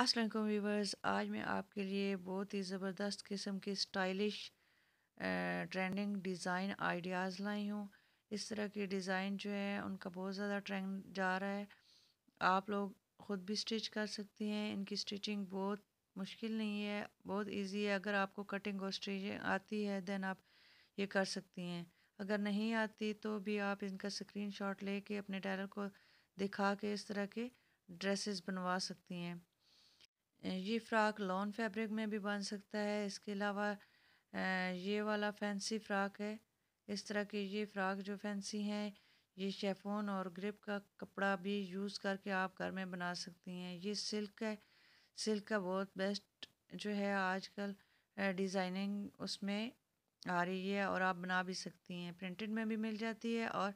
Aslam viewers आज मैं आपके लिए बहुत ही ज़बरदस्त किस्म की स्टाइलिश ट्रेंडिंग डिज़ाइन आइडियाज़ लाई हूँ इस तरह के डिज़ाइन जो है उनका बहुत ज़्यादा ट्रेंड जा रहा है आप लोग ख़ुद भी स्टिच कर सकती हैं इनकी स्टिचिंग बहुत मुश्किल नहीं है बहुत इजी है अगर आपको कटिंग और स्टिचिंग आती है दैन आप ये कर सकती हैं अगर नहीं आती तो भी आप इनका स्क्रीन शॉट ले कर अपने टेलर को दिखा के इस तरह के ड्रेसेस बनवा सकती हैं ये फ़्राक लॉन फैब्रिक में भी बन सकता है इसके अलावा ये वाला फैंसी फ़्राक है इस तरह के ये फ़्राक जो फैंसी हैं ये शेफोन और ग्रिप का कपड़ा भी यूज़ करके आप घर में बना सकती हैं ये सिल्क है सिल्क का बहुत बेस्ट जो है आजकल डिज़ाइनिंग उसमें आ रही है और आप बना भी सकती हैं प्रिंटेड में भी मिल जाती है और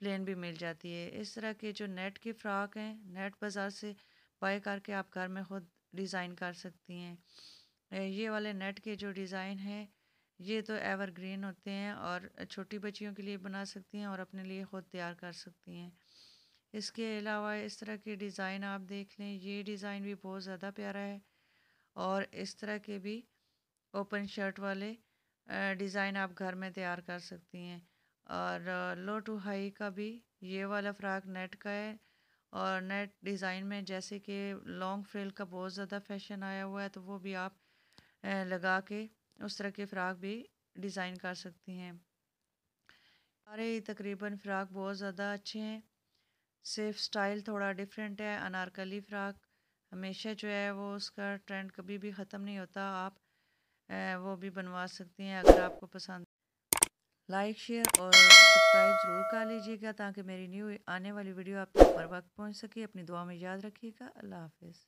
प्लेन भी मिल जाती है इस तरह के जो नेट के फ़्राक हैं नेट बाज़ार से बाय करके आप घर में खुद डिज़ाइन कर सकती हैं ये वाले नेट के जो डिज़ाइन हैं ये तो एवरग्रीन होते हैं और छोटी बच्चियों के लिए बना सकती हैं और अपने लिए ख़ुद तैयार कर सकती हैं इसके अलावा इस तरह के डिज़ाइन आप देख लें ये डिज़ाइन भी बहुत ज़्यादा प्यारा है और इस तरह के भी ओपन शर्ट वाले डिज़ाइन आप घर में तैयार कर सकती हैं और लो टू हाई का भी ये वाला फ्राक नेट का है और नेट डिज़ाइन में जैसे कि लॉन्ग फ्रेल का बहुत ज़्यादा फैशन आया हुआ है तो वो भी आप लगा के उस तरह के फ़्राक भी डिज़ाइन कर सकती हैं सारे तकरीबन फ़्राक बहुत ज़्यादा अच्छे हैं सिर्फ स्टाइल थोड़ा डिफरेंट है अनारकली फ़्राक हमेशा जो है वो उसका ट्रेंड कभी भी ख़त्म नहीं होता आप वो भी बनवा सकती हैं अगर आपको पसंद लाइक शेयर और सब्सक्राइब ज़रूर कर लीजिएगा ताकि मेरी न्यू आने वाली वीडियो आप तक तो पर वक्त पहुँच सके अपनी दुआ में याद रखिएगा अल्लाह हाफिज़